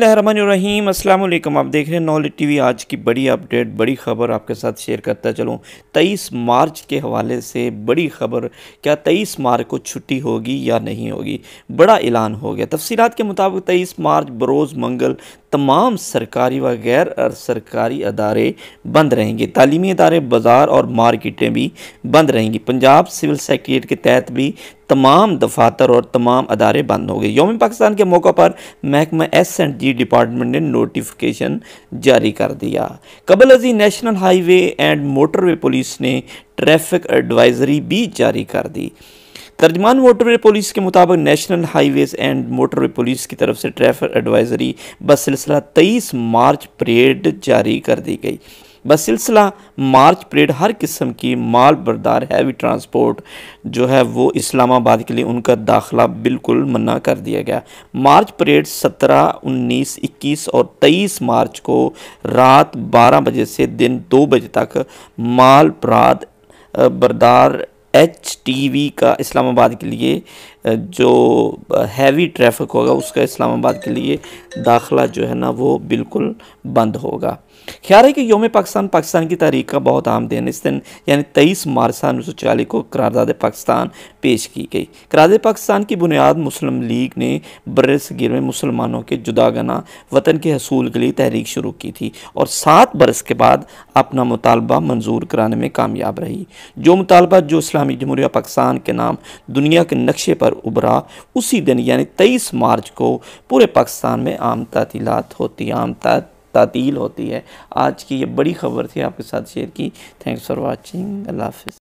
बसमीम अल्लाम आप देख रहे हैं नॉलेज टीवी आज की बड़ी अपडेट बड़ी खबर आपके साथ शेयर करता चलूँ 23 मार्च के हवाले से बड़ी खबर क्या 23 मार्च को छुट्टी होगी या नहीं होगी बड़ा ऐलान हो गया तफसीत के मुताबिक 23 मार्च बरोज़ मंगल तमाम सरकारी व गैर सरकारी अदारे बंद रहेंगे तालीमी अदारे बाज़ार और मार्केटें भी बंद रहेंगी पंजाब सिविल सेक्रेट के तहत भी तमाम दफातर और तमाम अदारे बंद हो गए योम पाकिस्तान के मौके पर महकमा एस एंड जी डिपार्टमेंट ने नोटिफिकेशन जारी कर दिया कबल अजी national highway and motorway police ने ट्रैफिक एडवाइजरी भी जारी कर दी तर्जमान मोटरवे पुलिस के मुताबिक national highways and motorway police की तरफ से ट्रैफिक एडवाइजरी बस सिलसिला तेईस मार्च परेड जारी कर दी गई बस सिलसिला मार्च परेड हर किस्म की माल बरदार हैवी ट्रांसपोर्ट जो है वो इस्लामाबाद के लिए उनका दाखला बिल्कुल मना कर दिया गया मार्च परेड 17, 19, 21 और 23 मार्च को रात 12 बजे से दिन 2 बजे तक माल बराद बरदार एच टी का इस्लामाबाद के लिए जो हैवी ट्रैफिक होगा उसका इस्लामाबाद के लिए दाखला जो है ना वो बिल्कुल बंद होगा ख्याल है कि योम पाकिस्तान पाकिस्तान की तारीख का बहुत आम दिन इस दिन यानी तेईस मार्च सन उन्नीस सौ चालीस को करारदाद पाकिस्तान पेश की गई करारदाद पाकिस्तान की बुनियाद मुस्लिम लीग ने बरसगिर में मुसलमानों के जुदागना वतन के हसूल के लिए तहरीक शुरू की थी और सात बरस के बाद अपना मुतालबा मंजूर कराने में कामयाब रही जो मुतालबा जो इस्लाम इस्लामी जमहूरिया पाकिस्तान के नाम दुनिया के नक्शे पर उभरा उसी दिन यानी तेईस मार्च को पूरे पाकिस्तान में आम तातीलत होती आम तातील होती है आज की ये बड़ी खबर थी आपके साथ शेयर की थैंक्स फॉर वॉचिंग अल्लाह